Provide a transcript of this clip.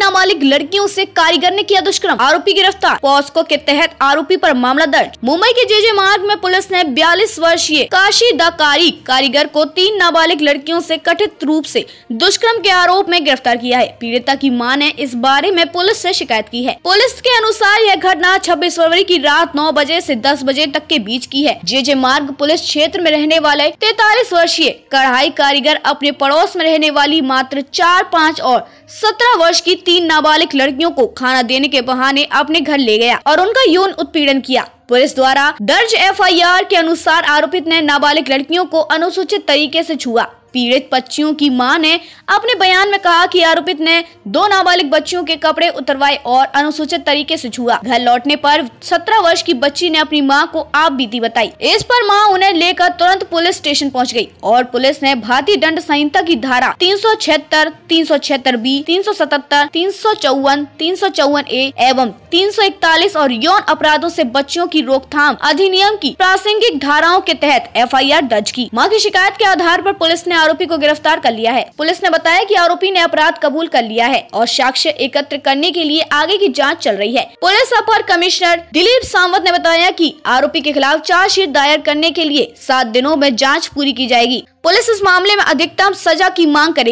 नाबालिग लड़कियों से कारीगर ने किया दुष्कर्म आरोपी गिरफ्तार पॉस्को के तहत आरोपी पर मामला दर्ज मुंबई के जेजे मार्ग में पुलिस ने 42 वर्षीय काशी कारी कारीगर को तीन नाबालिग लड़कियों से कथित रूप से दुष्कर्म के आरोप में गिरफ्तार किया है पीड़िता की मां ने इस बारे में पुलिस ऐसी शिकायत की है पुलिस के अनुसार यह घटना छब्बीस फरवरी की रात नौ बजे ऐसी दस बजे तक के बीच की है जे मार्ग पुलिस क्षेत्र में रहने वाले तैतालीस वर्षीय कढ़ाई कारीगर अपने पड़ोस में रहने वाली मात्र चार पाँच और सत्रह वर्ष की तीन नाबालिग लड़कियों को खाना देने के बहाने अपने घर ले गया और उनका यौन उत्पीड़न किया पुलिस द्वारा दर्ज एफआईआर के अनुसार आरोपित ने नाबालिग लड़कियों को अनुसूचित तरीके से छुआ पीड़ित बच्चियों की मां ने अपने बयान में कहा कि आरोपित ने दो नाबालिग बच्चियों के कपड़े उतरवाए और अनुसूचित तरीके से छुआ घर लौटने पर 17 वर्ष की बच्ची ने अपनी मां को आप बीती बताई इस पर मां उन्हें लेकर तुरंत पुलिस स्टेशन पहुंच गई और पुलिस ने भारतीय दंड संहिता की धारा तीन सौ छिहत्तर तीन सौ छिहत्तर बी तीन सौ सतहत्तर तीन सौ चौवन तीन सौ चौवन ए एवं तीन सौ इकतालीस और यौन अपराधों से बच्चियों की रोकथाम अधिनियम की प्रासंगिक धाराओं के तहत आर दर्ज की मां की शिकायत के आधार पर पुलिस ने आरोपी को गिरफ्तार कर लिया है पुलिस ने बताया की आरोपी ने अपराध कबूल कर लिया है और साक्ष्य एकत्र करने के लिए आगे की जाँच चल रही है पुलिस अपर कमिश्नर दिलीप सावंत ने बताया की आरोपी के खिलाफ चार्जशीट दायर करने के लिए सात दिनों में जाँच पूरी की जाएगी पुलिस इस मामले में अधिकतम सजा की मांग करेगी